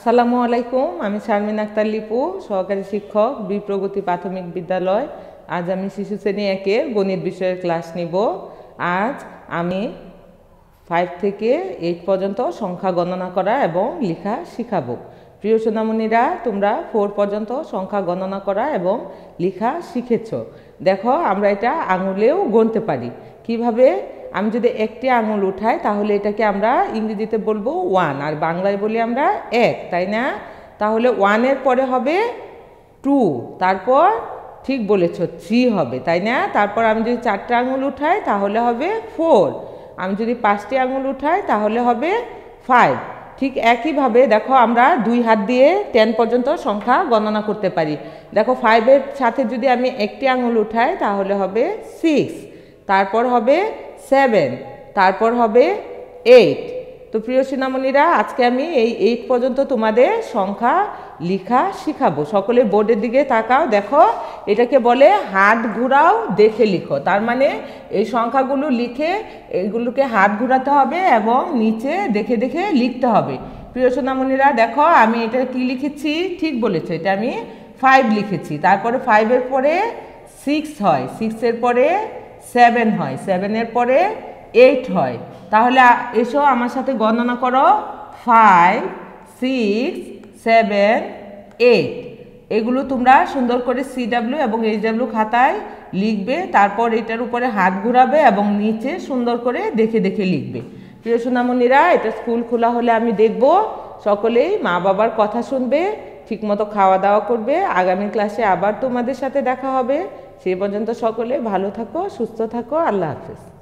আসসালামু আলাইকুম আমি শারমিন আক্তার লিপু সহকারী শিক্ষক বিপ্রগতি প্রাথমিক বিদ্যালয় আজ আমি শিশু শ্রেণী একে গণিত বিষয়ের ক্লাস নিব আজ আমি ফাইভ থেকে এইট পর্যন্ত সংখ্যা গণনা করা এবং লেখা শিখাবো প্রিয় সোনামণিরা তোমরা ফোর পর্যন্ত সংখ্যা গণনা করা এবং লেখা শিখেছ দেখো আমরা এটা আঙুলেও গণতে পারি কিভাবে আমি যদি একটি আঙুল উঠাই তাহলে এটাকে আমরা ইংরেজিতে বলবো ওয়ান আর বাংলায় বলি আমরা এক তাই না তাহলে ওয়ানের পরে হবে টু তারপর ঠিক বলেছ থ্রি হবে তাই না তারপর আমি যদি চারটে আঙুল উঠাই তাহলে হবে ফোর আমি যদি পাঁচটি আঙুল উঠাই তাহলে হবে ফাইভ ঠিক একইভাবে দেখো আমরা দুই হাত দিয়ে টেন পর্যন্ত সংখ্যা গণনা করতে পারি দেখো ফাইভের সাথে যদি আমি একটি আঙুল উঠাই তাহলে হবে সিক্স তারপর হবে সেভেন তারপর হবে এইট তো প্রিয় সিনামণিরা আজকে আমি এই এইট পর্যন্ত তোমাদের সংখ্যা লিখা শিখাবো সকলে বোর্ডের দিকে তাকাও দেখো এটাকে বলে হাত ঘুরাও দেখে লিখো তার মানে এই সংখ্যাগুলো লিখে এগুলোকে হাত ঘুরাতে হবে এবং নিচে দেখে দেখে লিখতে হবে প্রিয় সোনামণিরা দেখো আমি এটা কি লিখেছি ঠিক বলেছে এটা আমি ফাইভ লিখেছি তারপরে ফাইভের পরে সিক্স হয় সিক্সের পরে সেভেন হয় সেভেনের পরে এইট হয় তাহলে এসো আমার সাথে গণনা করো ফাইভ সিক্স সেভেন এইট এগুলো তোমরা সুন্দর করে সি ডাব্লিউ এবং এইচ ডাব্লিউ খাতায় লিখবে তারপর এটার উপরে হাত ঘুরাবে এবং নিচে সুন্দর করে দেখে দেখে লিখবে প্রিয় সোনামণিরা এটা স্কুল খোলা হলে আমি দেখব সকলেই মা বাবার কথা শুনবে ঠিকমতো খাওয়া দাওয়া করবে আগামী ক্লাসে আবার তোমাদের সাথে দেখা হবে সেই পর্যন্ত সকলে ভালো থাকো সুস্থ থাকো আল্লাহ হাফিজ